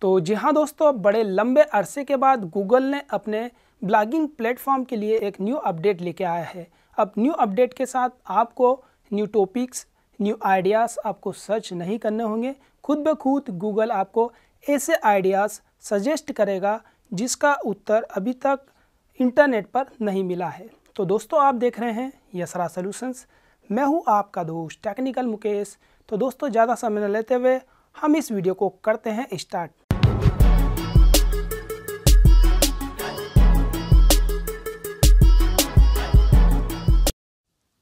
तो जी हाँ दोस्तों बड़े लंबे अरसे के बाद गूगल ने अपने ब्लॉगिंग प्लेटफॉर्म के लिए एक न्यू अपडेट लेके आया है अब न्यू अपडेट के साथ आपको न्यू टॉपिक्स न्यू आइडियाज़ आपको सर्च नहीं करने होंगे खुद ब खुद गूगल आपको ऐसे आइडियाज़ सजेस्ट करेगा जिसका उत्तर अभी तक इंटरनेट पर नहीं मिला है तो दोस्तों आप देख रहे हैं यसरा सोल्यूशंस मैं हूँ आपका दोस्त टेक्निकल मुकेश तो दोस्तों ज़्यादा समय न लेते हुए हम इस वीडियो को करते हैं स्टार्ट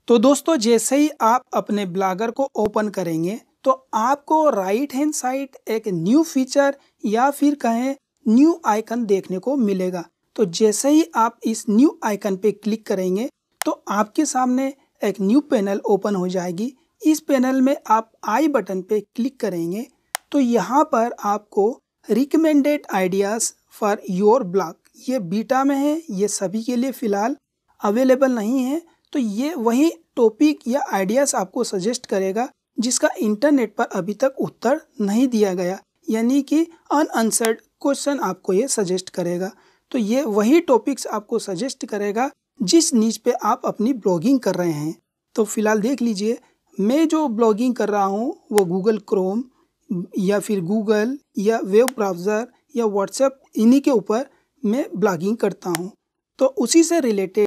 तो दोस्तों जैसे ही आप अपने ब्लागर को ओपन करेंगे तो आपको राइट हैंड साइड एक न्यू फीचर या फिर कहें न्यू आइकन देखने को मिलेगा तो जैसे ही आप इस न्यू आइकन पे क्लिक करेंगे तो आपके सामने एक न्यू पैनल ओपन हो जाएगी इस पैनल में आप आई बटन पे क्लिक करेंगे तो यहाँ पर आपको recommended ideas for your blog ये बीटा में है ये सभी के लिए फ़िलहाल अवेलेबल नहीं है तो ये वही टॉपिक या आइडियाज़ आपको सजेस्ट करेगा जिसका इंटरनेट पर अभी तक उत्तर नहीं दिया गया यानी कि अनसर्ड क्वेश्चन आपको ये सजेस्ट करेगा तो ये वही टॉपिक्स आपको सजेस्ट करेगा जिस नीच पे आप अपनी ब्लॉगिंग कर रहे हैं तो फिलहाल देख लीजिए मैं जो ब्लॉगिंग कर रहा हूँ वो गूगल क्रोम या फिर गूगल या वेब ब्राउज़र या व्हाट्सएप इन्हीं के ऊपर मैं ब्लॉगिंग करता हूँ तो उसी से रिलेटेड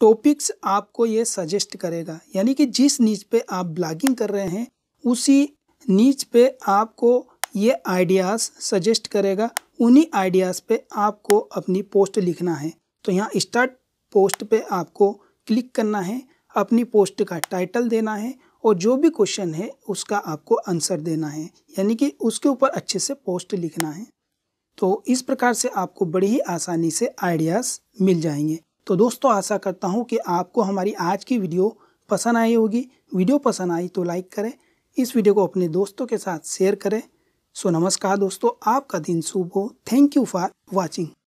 टॉपिक्स आपको ये सजेस्ट करेगा यानी कि जिस नीच पे आप ब्लॉगिंग कर रहे हैं उसी नीच पे आपको ये आइडियाज़ सजेस्ट करेगा उन्हीं आइडियाज़ पे आपको अपनी पोस्ट लिखना है तो यहाँ स्टार्ट पोस्ट पे आपको क्लिक करना है अपनी पोस्ट का टाइटल देना है और जो भी क्वेश्चन है उसका आपको आंसर देना है यानी कि उसके ऊपर अच्छे से पोस्ट लिखना है तो इस प्रकार से आपको बड़ी ही आसानी से आइडियाज़ मिल जाएंगे तो दोस्तों आशा करता हूँ कि आपको हमारी आज की वीडियो पसंद आई होगी वीडियो पसंद आई तो लाइक करें इस वीडियो को अपने दोस्तों के साथ शेयर करें सो नमस्कार दोस्तों आपका दिन शुभ हो थैंक यू फॉर वॉचिंग